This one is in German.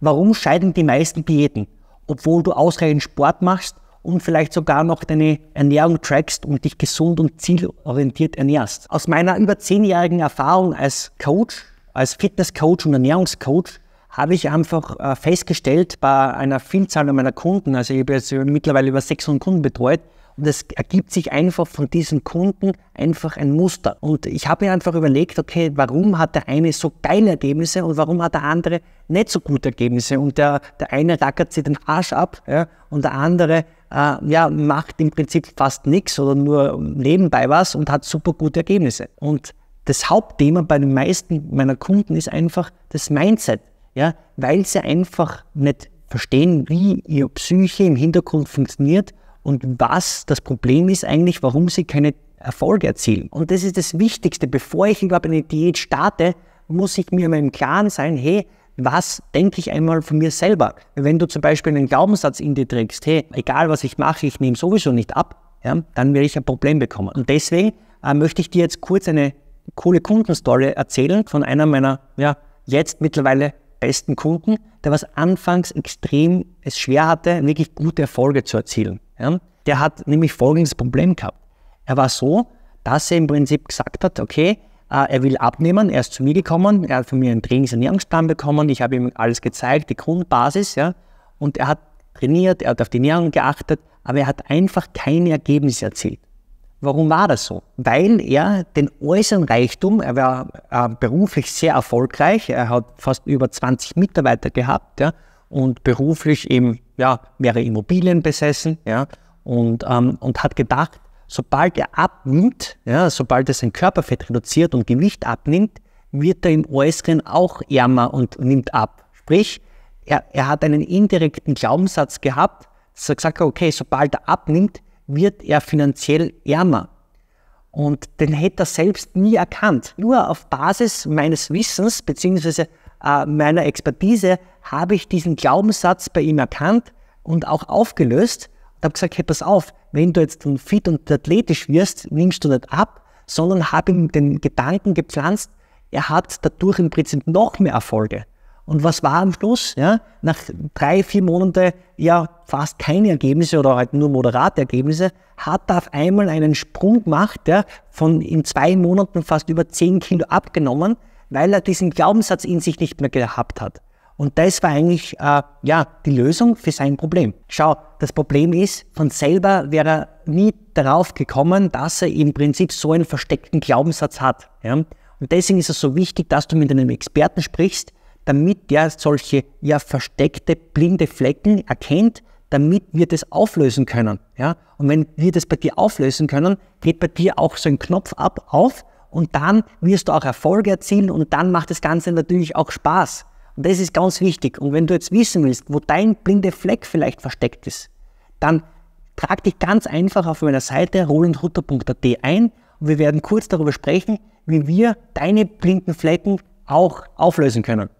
Warum scheiden die meisten Diäten, obwohl du ausreichend Sport machst und vielleicht sogar noch deine Ernährung trackst und dich gesund und zielorientiert ernährst? Aus meiner über zehnjährigen Erfahrung als Coach, als Fitnesscoach und Ernährungscoach habe ich einfach äh, festgestellt bei einer Vielzahl meiner Kunden, also ich habe jetzt mittlerweile über 600 Kunden betreut, und es ergibt sich einfach von diesen Kunden einfach ein Muster. Und ich habe mir einfach überlegt, okay, warum hat der eine so geile Ergebnisse und warum hat der andere nicht so gute Ergebnisse? Und der, der eine rackert sich den Arsch ab ja, und der andere äh, ja, macht im Prinzip fast nichts oder nur nebenbei was und hat super gute Ergebnisse. Und das Hauptthema bei den meisten meiner Kunden ist einfach das Mindset, ja, weil sie einfach nicht verstehen, wie ihre Psyche im Hintergrund funktioniert und was das Problem ist eigentlich, warum sie keine Erfolge erzielen. Und das ist das Wichtigste. Bevor ich überhaupt eine Diät starte, muss ich mir mal im Klaren sein, hey, was denke ich einmal von mir selber? Wenn du zum Beispiel einen Glaubenssatz in dir trägst, hey, egal was ich mache, ich nehme sowieso nicht ab, ja, dann werde ich ein Problem bekommen. Und deswegen äh, möchte ich dir jetzt kurz eine coole Kundenstory erzählen von einer meiner, ja, jetzt mittlerweile besten Kunden, der was anfangs extrem es schwer hatte, wirklich gute Erfolge zu erzielen. Ja? Der hat nämlich folgendes Problem gehabt. Er war so, dass er im Prinzip gesagt hat, okay, äh, er will abnehmen, er ist zu mir gekommen, er hat von mir einen Trainingsernährungsplan bekommen, ich habe ihm alles gezeigt, die Grundbasis, ja, und er hat trainiert, er hat auf die Ernährung geachtet, aber er hat einfach keine Ergebnisse erzielt. Warum war das so? Weil er den äußeren Reichtum, er war äh, beruflich sehr erfolgreich, er hat fast über 20 Mitarbeiter gehabt ja, und beruflich eben ja, mehrere Immobilien besessen ja, und, ähm, und hat gedacht, sobald er abnimmt, ja, sobald er sein Körperfett reduziert und Gewicht abnimmt, wird er im Äußeren auch ärmer und nimmt ab. Sprich, er, er hat einen indirekten Glaubenssatz gehabt, dass er gesagt hat, okay, sobald er abnimmt, wird er finanziell ärmer. Und den hätte er selbst nie erkannt. Nur auf Basis meines Wissens beziehungsweise äh, meiner Expertise habe ich diesen Glaubenssatz bei ihm erkannt und auch aufgelöst und habe gesagt, hey, pass auf, wenn du jetzt fit und athletisch wirst, nimmst du nicht ab, sondern habe ihm den Gedanken gepflanzt, er hat dadurch im Prinzip noch mehr Erfolge. Und was war am Schluss? Ja, nach drei, vier Monaten ja fast keine Ergebnisse oder halt nur moderate Ergebnisse, hat er auf einmal einen Sprung gemacht, ja, von in zwei Monaten fast über zehn Kilo abgenommen, weil er diesen Glaubenssatz in sich nicht mehr gehabt hat. Und das war eigentlich äh, ja die Lösung für sein Problem. Schau, das Problem ist, von selber wäre er nie darauf gekommen, dass er im Prinzip so einen versteckten Glaubenssatz hat. Ja? Und deswegen ist es so wichtig, dass du mit einem Experten sprichst, damit der solche ja versteckte blinde Flecken erkennt, damit wir das auflösen können. Ja? Und wenn wir das bei dir auflösen können, geht bei dir auch so ein Knopf ab auf und dann wirst du auch Erfolge erzielen und dann macht das Ganze natürlich auch Spaß. Und das ist ganz wichtig. Und wenn du jetzt wissen willst, wo dein blinde Fleck vielleicht versteckt ist, dann trag dich ganz einfach auf meiner Seite rolandrutter.at ein und wir werden kurz darüber sprechen, wie wir deine blinden Flecken auch auflösen können.